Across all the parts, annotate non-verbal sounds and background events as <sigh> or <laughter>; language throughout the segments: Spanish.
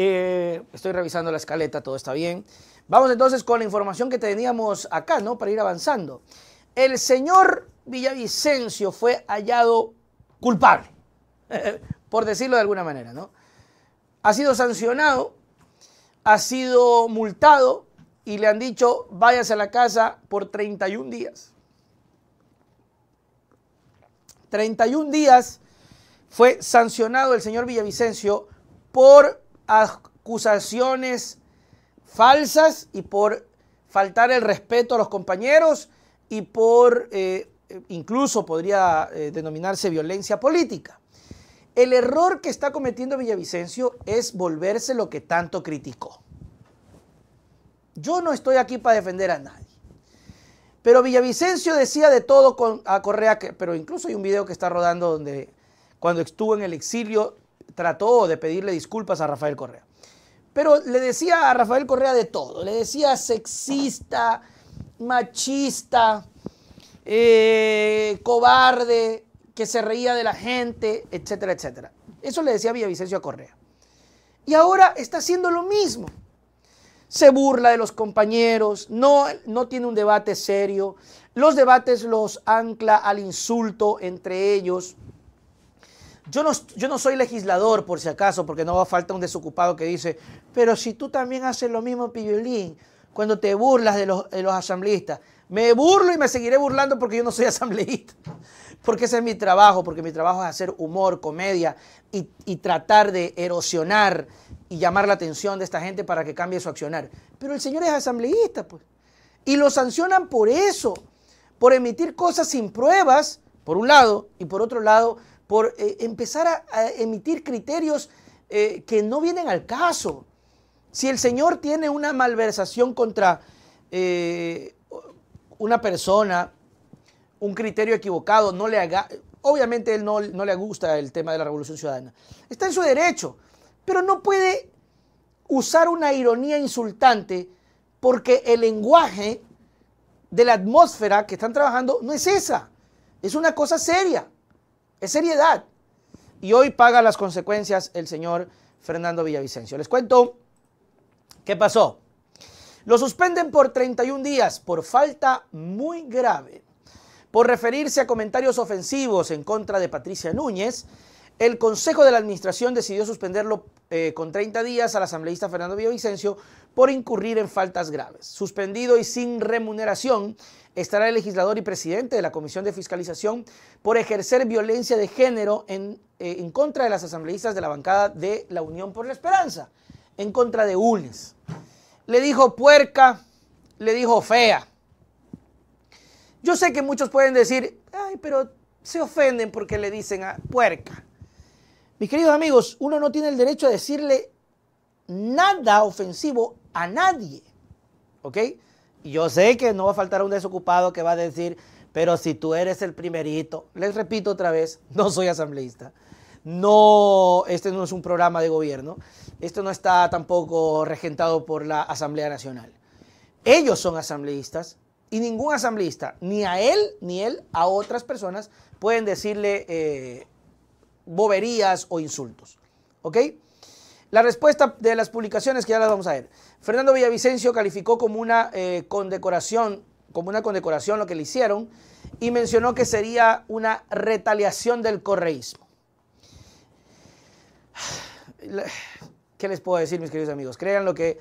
Eh, estoy revisando la escaleta, todo está bien. Vamos entonces con la información que teníamos acá, ¿no? Para ir avanzando. El señor Villavicencio fue hallado culpable, <laughs> por decirlo de alguna manera, ¿no? Ha sido sancionado, ha sido multado y le han dicho váyase a la casa por 31 días. 31 días fue sancionado el señor Villavicencio por acusaciones falsas y por faltar el respeto a los compañeros y por eh, incluso podría eh, denominarse violencia política. El error que está cometiendo Villavicencio es volverse lo que tanto criticó. Yo no estoy aquí para defender a nadie. Pero Villavicencio decía de todo con, a Correa, pero incluso hay un video que está rodando donde cuando estuvo en el exilio trató de pedirle disculpas a Rafael Correa. Pero le decía a Rafael Correa de todo. Le decía sexista, machista, eh, cobarde, que se reía de la gente, etcétera, etcétera. Eso le decía Villavicencio a Correa. Y ahora está haciendo lo mismo. Se burla de los compañeros, no, no tiene un debate serio. Los debates los ancla al insulto entre ellos. Yo no, soy legislador, por si acaso, porque no va a falta un desocupado que dice, pero si tú también haces lo mismo, Piviolín, cuando te burlas de los, los asambleístas, me burlo y me seguiré burlando porque yo no soy <laughs> asambleísta, porque ese es mi trabajo, porque mi trabajo es hacer humor, comedia y, y tratar de erosionar y llamar la atención de esta gente para que cambie su accionar. Pero el señor es asambleísta, pues. Y lo sancionan por eso, por emitir cosas sin pruebas, por un lado, y por otro lado, por eh, empezar a, emitir criterios eh, que no vienen al caso. Si el Señor tiene una malversación contra eh, una persona, un criterio equivocado, no le haga, obviamente él no le gusta el tema de la revolución ciudadana. Está en su derecho, pero no puede usar una ironía insultante porque el lenguaje de la atmósfera que están trabajando no es esa, es una cosa seria. Es seriedad. Y hoy paga las consecuencias el señor Fernando Villavicencio. Les cuento qué pasó. Lo suspenden por 31 días por falta muy grave, por referirse a comentarios ofensivos en contra de Patricia Núñez el Consejo de la Administración decidió suspenderlo eh, con 30 días al asambleísta Fernando Villavicencio por incurrir en faltas graves. Suspendido y sin remuneración estará el legislador y presidente de la Comisión de Fiscalización por ejercer violencia de género eh, en, contra de las asambleístas de la bancada de la Unión por la Esperanza, en contra de UNES. Le dijo puerca, le dijo fea. Yo sé que muchos pueden decir, ay, pero se ofenden porque le dicen a puerca. Mis queridos amigos, uno no tiene el derecho a decirle nada ofensivo a nadie. ¿Ok? Yo sé que no va a faltar un desocupado que va a decir, pero si tú eres el primerito, les repito otra vez, <laughs> no soy asambleísta. No, este no es un programa de gobierno. Esto no está tampoco regentado por la Asamblea Nacional. Ellos son asambleístas y ningún asambleísta, ni a él, ni él, a otras personas, pueden decirle eh, boberías o insultos. ¿Ok? La respuesta de las publicaciones que ya las vamos a ver. Fernando Villavicencio calificó como una eh, condecoración, como una condecoración lo que le hicieron y mencionó que sería una retaliación del correísmo. ¿Qué les puedo decir, mis queridos amigos? Crean lo que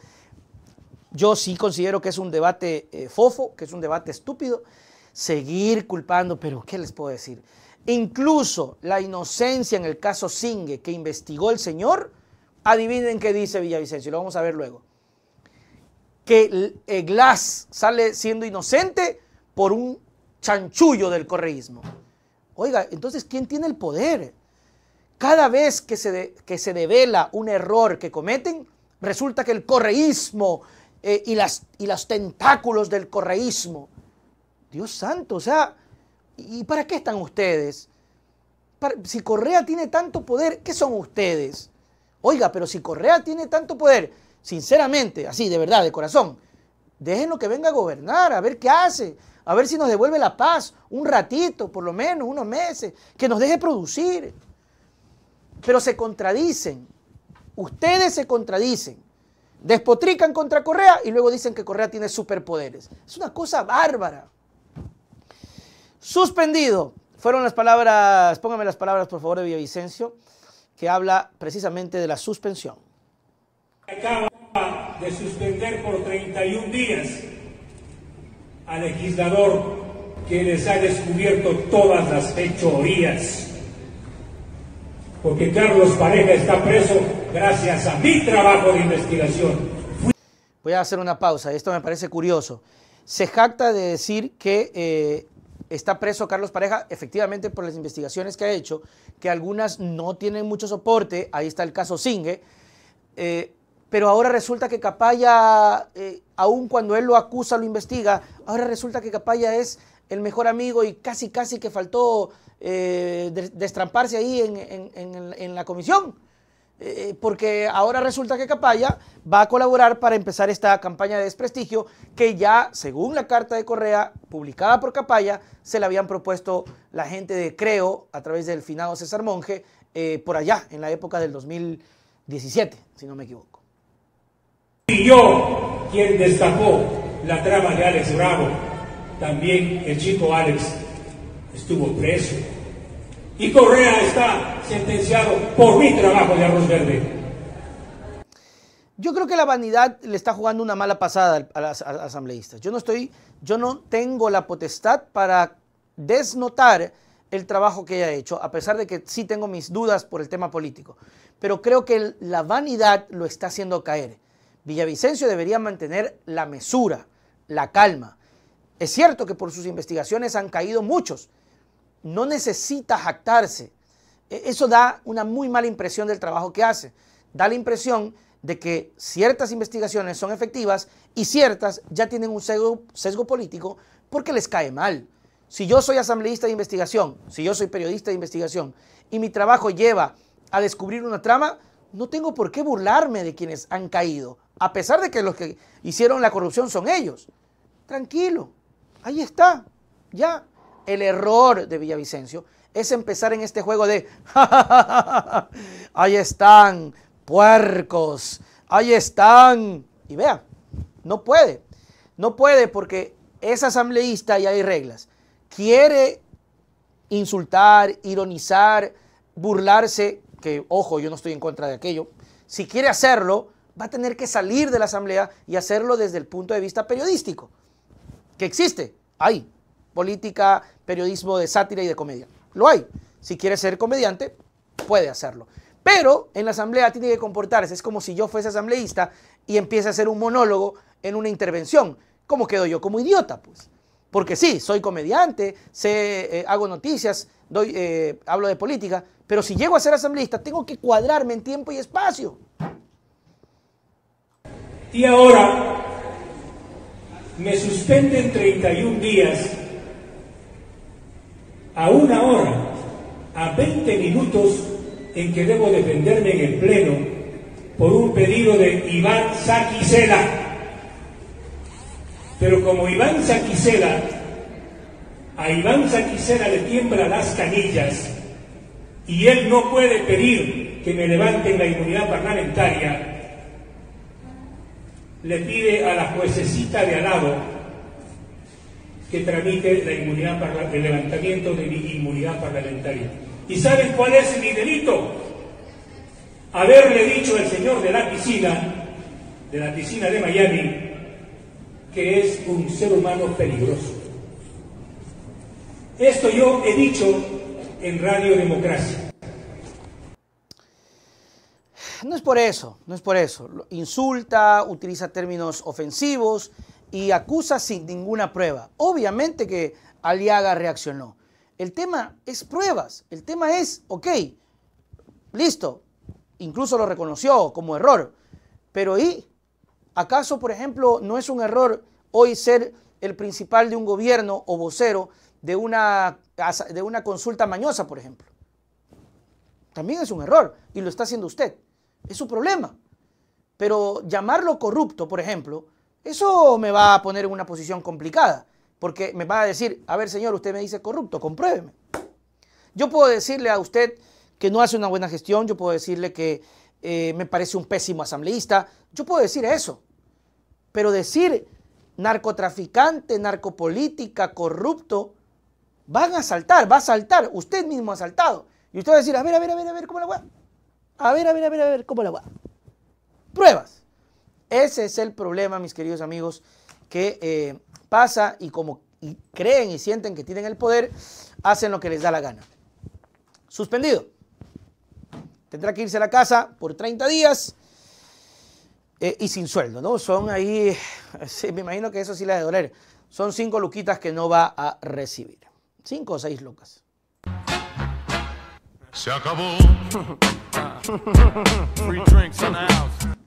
yo sí considero que es un debate eh, fofo, que es un debate estúpido. Seguir culpando, pero ¿qué les puedo decir? incluso la inocencia en el caso Singue que investigó el señor, adivinen qué dice Villavicencio, lo vamos a ver luego. Que eh, Glass sale siendo inocente por un chanchullo del correísmo. Oiga, entonces, ¿quién tiene el poder? Cada vez que se, que se devela un error que cometen, resulta que el correísmo eh, y, las, y los tentáculos del correísmo, Dios santo, o sea, ¿Y para qué están ustedes? si Correa tiene tanto poder, ¿qué son ustedes? Oiga, pero si Correa tiene tanto poder, sinceramente, así de verdad, de corazón, déjenlo que venga a gobernar, a ver qué hace, a ver si nos devuelve la paz, un ratito, por lo menos, unos meses, que nos deje producir. Pero se contradicen, ustedes se contradicen, despotrican contra Correa y luego dicen que Correa tiene superpoderes. Es una cosa bárbara. Suspendido. Fueron las palabras, póngame las palabras por favor de Villavicencio, que habla precisamente de la suspensión. Acaba de suspender por 31 días al legislador que les ha descubierto todas las fechorías. Porque Carlos Pareja está preso gracias a mi trabajo de investigación. Voy a hacer una pausa, esto me parece curioso. Se jacta de decir que eh, está preso Carlos Pareja efectivamente por las investigaciones que ha hecho, que algunas no tienen mucho soporte, ahí está el caso Singe, eh, pero ahora resulta que Capaya, eh, aun cuando él lo acusa, lo investiga, ahora resulta que Capaya es el mejor amigo y casi, casi que faltó eh, destramparse ahí en la comisión. Eh, porque ahora resulta que Capaya va a colaborar para empezar esta campaña de desprestigio que ya, según la carta de Correa publicada por Capaya, se la habían propuesto la gente de Creo a través del finado César Monje eh, por allá, en la época del 2017, si no me equivoco. Y yo, quien destapó la trama de Alex Bravo, también el chico Alex estuvo preso y Correa está sentenciado por mi trabajo de arroz verde. Yo creo que la vanidad le está jugando una mala pasada a las asambleístas. Yo no estoy, yo no tengo la potestad para desnotar el trabajo que ella ha hecho, a pesar de que sí tengo mis dudas por el tema político. Pero creo que la vanidad lo está haciendo caer. Villavicencio debería mantener la mesura, la calma. Es cierto que por sus investigaciones han caído muchos, no necesita jactarse. E-, eso da una muy mala impresión del trabajo que hace. Da la impresión de que ciertas investigaciones son efectivas y ciertas ya tienen un sesgo, político porque les cae mal. Si yo soy asambleísta de investigación, si yo soy periodista de investigación y mi trabajo lleva a descubrir una trama, no tengo por qué burlarme de quienes han caído, a pesar de que los que hicieron la corrupción son ellos. Tranquilo, ahí está, ya el error de Villavicencio es empezar en este juego de, ahí están, puercos, ahí están. Y vea, no puede, no puede porque es asambleísta y hay reglas. Quiere insultar, ironizar, burlarse, que ojo, yo no estoy en contra de aquello. Si quiere hacerlo, va a tener que salir de la asamblea y hacerlo desde el punto de vista periodístico, que existe, hay, política, periodismo de sátira y de comedia. Lo hay. Si quiere ser comediante, puede hacerlo. Pero en la asamblea tiene que comportarse. Es como si yo fuese asambleísta y empiece a hacer un monólogo en una intervención. ¿Cómo quedo yo? Como idiota, pues. Porque sí, soy comediante, sé, eh, hago noticias, doy, eh, hablo de política, pero si llego a ser asambleísta tengo que cuadrarme en tiempo y espacio. Y ahora me suspenden 31 días a una hora, a 20 minutos en que debo defenderme en el Pleno por un pedido de Iván Saquisela, Pero como Iván Saquisela a Iván Saquisela le tiemblan las canillas y él no puede pedir que me levanten la inmunidad parlamentaria, le pide a la juececita de al lado que tramite la inmunidad para el levantamiento de mi inmunidad parlamentaria. ¿Y sabes cuál es mi delito? Haberle dicho al señor de la piscina, de la piscina de Miami, que es un ser humano peligroso. Esto yo he dicho en Radio Democracia. No es por eso, no es por eso. Insulta, utiliza términos ofensivos, y acusa sin ninguna prueba. Obviamente que Aliaga reaccionó. El tema es pruebas, el tema es, ok, listo, incluso lo reconoció como error, pero ¿y? ¿Acaso, por ejemplo, no es un error hoy ser el principal de un gobierno o vocero de una, de una consulta mañosa, por ejemplo? También es un error y lo está haciendo usted. Es su problema. Pero llamarlo corrupto, por ejemplo, eso me va a poner en una posición complicada, porque me va a decir, a ver señor, usted me dice corrupto, compruébeme. Yo puedo decirle a usted que no hace una buena gestión, yo puedo decirle que eh, me parece un pésimo asambleísta, yo puedo decir eso, pero decir narcotraficante, narcopolítica, corrupto, van a saltar, va a saltar, usted mismo ha saltado. Y usted va a decir, a ver, a ver, a ver, a ver, ¿cómo la voy? A ver, a ver, a ver, a ver, ¿cómo la voy? Pruebas. Ese es el problema, mis queridos amigos, que eh, pasa y como creen y sienten que tienen el poder, hacen lo que les da la gana. Suspendido. Tendrá que irse a la casa por 30 días eh, y sin sueldo, ¿no? Son ahí, <laughs> me imagino que eso sí le ha de doler. Son cinco luquitas que no va a recibir. Cinco o seis locas. Se acabó. <laughs> Free drinks in the house.